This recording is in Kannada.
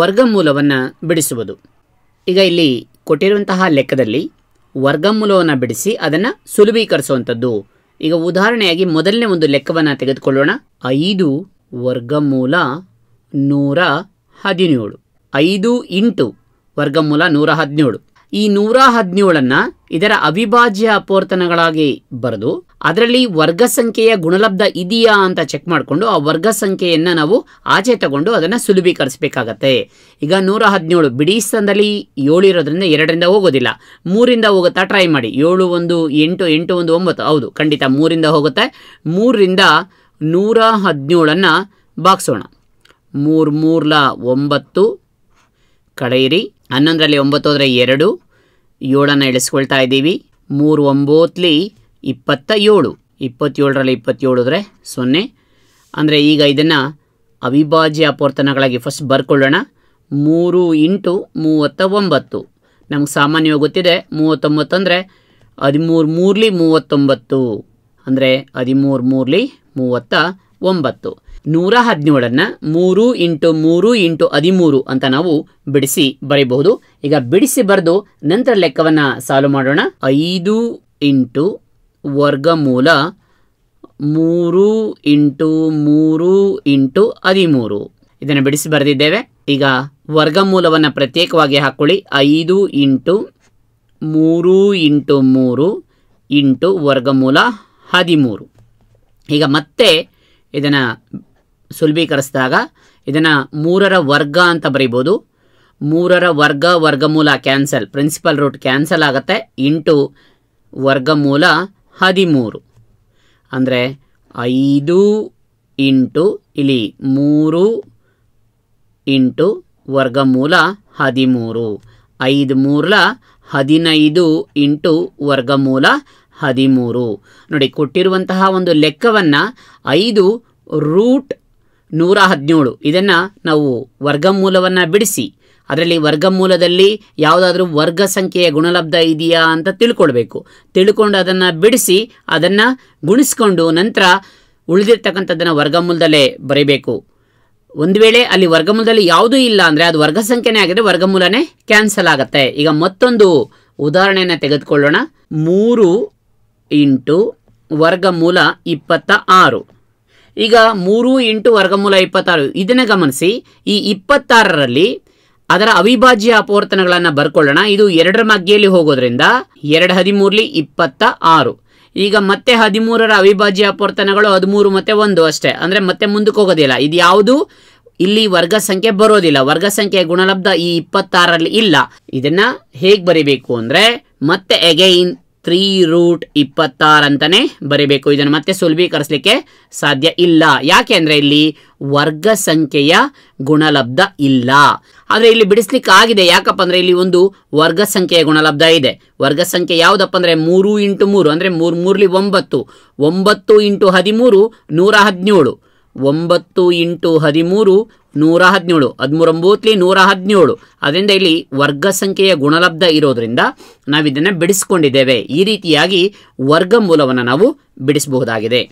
ವರ್ಗಮೂಲವನ್ನು ಬಿಡಿಸುವುದು ಈಗ ಇಲ್ಲಿ ಕೊಟ್ಟಿರುವಂತಹ ಲೆಕ್ಕದಲ್ಲಿ ವರ್ಗಮೂಲವನ್ನು ಬಿಡಿಸಿ ಅದನ್ನು ಸುಲಭೀಕರಿಸುವಂಥದ್ದು ಈಗ ಉದಾಹರಣೆಯಾಗಿ ಮೊದಲನೇ ಒಂದು ಲೆಕ್ಕವನ್ನು ತೆಗೆದುಕೊಳ್ಳೋಣ ಐದು ವರ್ಗಮೂಲ ನೂರ ಹದಿನೇಳು ಐದು ಇಂಟು ವರ್ಗಮೂಲ ನೂರ ಹದಿನೇಳು ಈ ನೂರ ಹದಿನೇಳನ್ನ ಇದರ ಅವಿಭಾಜ್ಯ ಅಪವರ್ತನಗಳಾಗಿ ಬರೆದು ಅದರಲ್ಲಿ ವರ್ಗ ಸಂಖ್ಯೆಯ ಗುಣಲಬ್ಧ ಇದೆಯಾ ಅಂತ ಚೆಕ್ ಮಾಡಿಕೊಂಡು ಆ ವರ್ಗ ಸಂಖ್ಯೆಯನ್ನು ನಾವು ಆಚೆ ತಗೊಂಡು ಅದನ್ನು ಸುಲಭೀಕರಿಸಬೇಕಾಗತ್ತೆ ಈಗ ನೂರ ಹದಿನೇಳು ಬಿಡಿ ಸ್ಥಾನದಲ್ಲಿ ಏಳು ಇರೋದ್ರಿಂದ ಎರಡರಿಂದ ಹೋಗೋದಿಲ್ಲ ಮೂರಿಂದ ಹೋಗುತ್ತಾ ಟ್ರೈ ಮಾಡಿ ಏಳು ಒಂದು ಎಂಟು ಎಂಟು ಒಂದು ಒಂಬತ್ತು ಹೌದು ಖಂಡಿತ ಮೂರಿಂದ ಹೋಗುತ್ತೆ ಮೂರರಿಂದ ನೂರ ಹದಿನೇಳನ್ನು ಬಾಕ್ಸೋಣ ಮೂರು ಮೂರ್ಲ ಒಂಬತ್ತು ಕಳೆಯಿರಿ ಹನ್ನೊಂದರಲ್ಲಿ ಒಂಬತ್ತು ಎರಡು ಏಳನ್ನು ಇಳಿಸ್ಕೊಳ್ತಾ ಇದ್ದೀವಿ ಮೂರು ಒಂಬತ್ತಲಿ ಇಪ್ಪತ್ತ ಏಳು ಇಪ್ಪತ್ತೇಳರಲ್ಲಿ ಇಪ್ಪತ್ತೇಳು ಸೊನ್ನೆ ಅಂದರೆ ಈಗ ಇದನ್ನು ಅವಿಭಾಜ್ಯ ಅಪವರ್ತನಗಳಾಗಿ ಫಸ್ಟ್ ಬರ್ಕೊಳ್ಳೋಣ ಮೂರು ಇಂಟು ಮೂವತ್ತ ಒಂಬತ್ತು ನಮ್ಗೆ ಸಾಮಾನ್ಯವಾಗಿ ಗೊತ್ತಿದೆ ಮೂವತ್ತೊಂಬತ್ತು ಅಂದರೆ ಹದಿಮೂರು ಮೂರಲಿ ಮೂವತ್ತೊಂಬತ್ತು ಅಂದರೆ ಹದಿಮೂರು ಮೂರಲಿ ಮೂವತ್ತ ಒಂಬತ್ತು ನೂರ ಹದಿನೇಳನ್ನು ಮೂರು ಇಂಟು ಮೂರು ಇಂಟು ಹದಿಮೂರು ಅಂತ ನಾವು ಬಿಡಿಸಿ ಬರೀಬಹುದು ಈಗ ಬಿಡಿಸಿ ಬರೆದು ನಂತರ ಲೆಕ್ಕವನ್ನು ಸಾಲ್ವ್ ಮಾಡೋಣ ಐದು ಇಂಟು ವರ್ಗ ಮೂಲ ಮೂರು ಇಂಟು ಮೂರು ಇಂಟು ಹದಿಮೂರು ಇದನ್ನು ಬಿಡಿಸಿ ಬರೆದಿದ್ದೇವೆ ಈಗ ವರ್ಗಮೂಲವನ್ನು ಪ್ರತ್ಯೇಕವಾಗಿ ಹಾಕೊಳ್ಳಿ ಐದು ಇಂಟು ಮೂರು ಇಂಟು ಮೂರು ಇಂಟು ವರ್ಗಮೂಲ ಹದಿಮೂರು ಈಗ ಮತ್ತೆ ಇದನ್ನು ಸುಲಭೀಕರಿಸಿದಾಗ ಇದನ್ನು ಮೂರರ ವರ್ಗ ಅಂತ ಬರಿಬೋದು ಮೂರರ ವರ್ಗ ವರ್ಗಮೂಲ ಕ್ಯಾನ್ಸಲ್ ಪ್ರಿನ್ಸಿಪಲ್ ರೂಟ್ ಕ್ಯಾನ್ಸಲ್ ಆಗುತ್ತೆ ಇಂಟು ವರ್ಗಮೂಲ ಹದಿಮೂರು ಅಂದರೆ ಐದು ಇಂಟು ಇಲ್ಲಿ ಮೂರು ಇಂಟು ವರ್ಗಮೂಲ ಹದಿಮೂರು ಐದು ಮೂರಲ ಹದಿನೈದು ಇಂಟು ವರ್ಗಮೂಲ ಹದಿಮೂರು ನೋಡಿ ಕೊಟ್ಟಿರುವಂತಹ ಒಂದು ಲೆಕ್ಕವನ್ನು ಐದು ರೂಟ್ ನೂರ ಹದಿನೇಳು ಇದನ್ನು ನಾವು ವರ್ಗಮೂಲವನ್ನು ಬಿಡಿಸಿ ಅದರಲ್ಲಿ ವರ್ಗಮೂಲದಲ್ಲಿ ಯಾವುದಾದ್ರೂ ವರ್ಗ ಸಂಖ್ಯೆಯ ಗುಣಲಬ್ಧ ಇದೆಯಾ ಅಂತ ತಿಳ್ಕೊಳ್ಬೇಕು ತಿಳ್ಕೊಂಡು ಅದನ್ನು ಬಿಡಿಸಿ ಅದನ್ನು ಗುಣಿಸ್ಕೊಂಡು ನಂತರ ಉಳಿದಿರ್ತಕ್ಕಂಥದ್ದನ್ನು ವರ್ಗಮೂಲದಲ್ಲೇ ಬರೀಬೇಕು ಒಂದು ವೇಳೆ ಅಲ್ಲಿ ವರ್ಗಮೂಲದಲ್ಲಿ ಯಾವುದೂ ಇಲ್ಲ ಅಂದರೆ ಅದು ವರ್ಗ ಸಂಖ್ಯೆನೇ ಆಗಿದ್ರೆ ವರ್ಗಮೂಲನೇ ಕ್ಯಾನ್ಸಲ್ ಆಗುತ್ತೆ ಈಗ ಮತ್ತೊಂದು ಉದಾಹರಣೆಯನ್ನು ತೆಗೆದುಕೊಳ್ಳೋಣ ಮೂರು ಇಂಟು ವರ್ಗಮೂಲ ಇಪ್ಪತ್ತ ಆರು ಈಗ ಮೂರು ಇಂಟು ವರ್ಗಮೂಲ ಇಪ್ಪತ್ತಾರು ಇದನ್ನು ಗಮನಿಸಿ ಈ ಇಪ್ಪತ್ತಾರರಲ್ಲಿ ಅದರ ಅವಿಭಾಜ್ಯ ಅಪವರ್ತನಗಳನ್ನು ಬರ್ಕೊಳ್ಳೋಣ ಇದು ಎರಡರ ಮಗ್ಗೆಯಲ್ಲಿ ಹೋಗೋದ್ರಿಂದ ಎರಡು ಹದಿಮೂರಲಿ ಇಪ್ಪತ್ತ ಆರು ಈಗ ಮತ್ತೆ ಹದಿಮೂರರ ಅವಿಭಾಜ್ಯ ಅಪವರ್ತನಗಳು ಹದಿಮೂರು ಮತ್ತೆ ಒಂದು ಅಷ್ಟೇ ಅಂದರೆ ಮತ್ತೆ ಮುಂದಕ್ಕೆ ಹೋಗೋದಿಲ್ಲ ಇದು ಯಾವುದು ಇಲ್ಲಿ ವರ್ಗ ಸಂಖ್ಯೆ ಬರೋದಿಲ್ಲ ವರ್ಗ ಸಂಖ್ಯೆ ಗುಣಲಬ್ಧ ಈ ಇಪ್ಪತ್ತಾರರಲ್ಲಿ ಇಲ್ಲ ಇದನ್ನ ಹೇಗೆ ಬರಿಬೇಕು ಅಂದರೆ ಮತ್ತೆ ಅಗೈನ್ ತ್ರೀ ರೂಟ್ ಇಪ್ಪತ್ತಾರು ಅಂತಾನೆ ಬರೀಬೇಕು ಇದನ್ನು ಮತ್ತೆ ಸುಲಭೀಕರಿಸಲಿಕ್ಕೆ ಸಾಧ್ಯ ಇಲ್ಲ ಯಾಕೆ ಅಂದರೆ ಇಲ್ಲಿ ವರ್ಗ ಸಂಖ್ಯೆಯ ಗುಣಲಬ್ಧ ಇಲ್ಲ ಆದರೆ ಇಲ್ಲಿ ಬಿಡಿಸ್ಲಿಕ್ಕೆ ಆಗಿದೆ ಯಾಕಪ್ಪ ಅಂದರೆ ಇಲ್ಲಿ ಒಂದು ವರ್ಗ ಸಂಖ್ಯೆಯ ಗುಣಲಬ್ಧ ಇದೆ ವರ್ಗ ಸಂಖ್ಯೆ ಯಾವುದಪ್ಪ ಅಂದರೆ ಮೂರು ಇಂಟು ಮೂರು ಅಂದರೆ ಮೂರು ಮೂರಲಿ ಒಂಬತ್ತು ಒಂಬತ್ತು ಇಂಟು ಹದಿಮೂರು ನೂರ ಹದಿನೇಳು ಒಂಬತ್ತು ಇಂಟು ಹದಿಮೂರು ನೂರ ಹದಿನೇಳು ಒಂಬತ್ತಲಿ ನೂರ ಹದಿನೇಳು ಅದರಿಂದ ಇಲ್ಲಿ ವರ್ಗ ಸಂಖ್ಯೆಯ ಗುಣಲಬ್ಧ ಇರೋದರಿಂದ ನಾವಿದನ್ನು ಬಿಡಿಸ್ಕೊಂಡಿದ್ದೇವೆ ಈ ರೀತಿಯಾಗಿ ವರ್ಗ ಮೂಲವನ್ನು ನಾವು ಬಿಡಿಸಬಹುದಾಗಿದೆ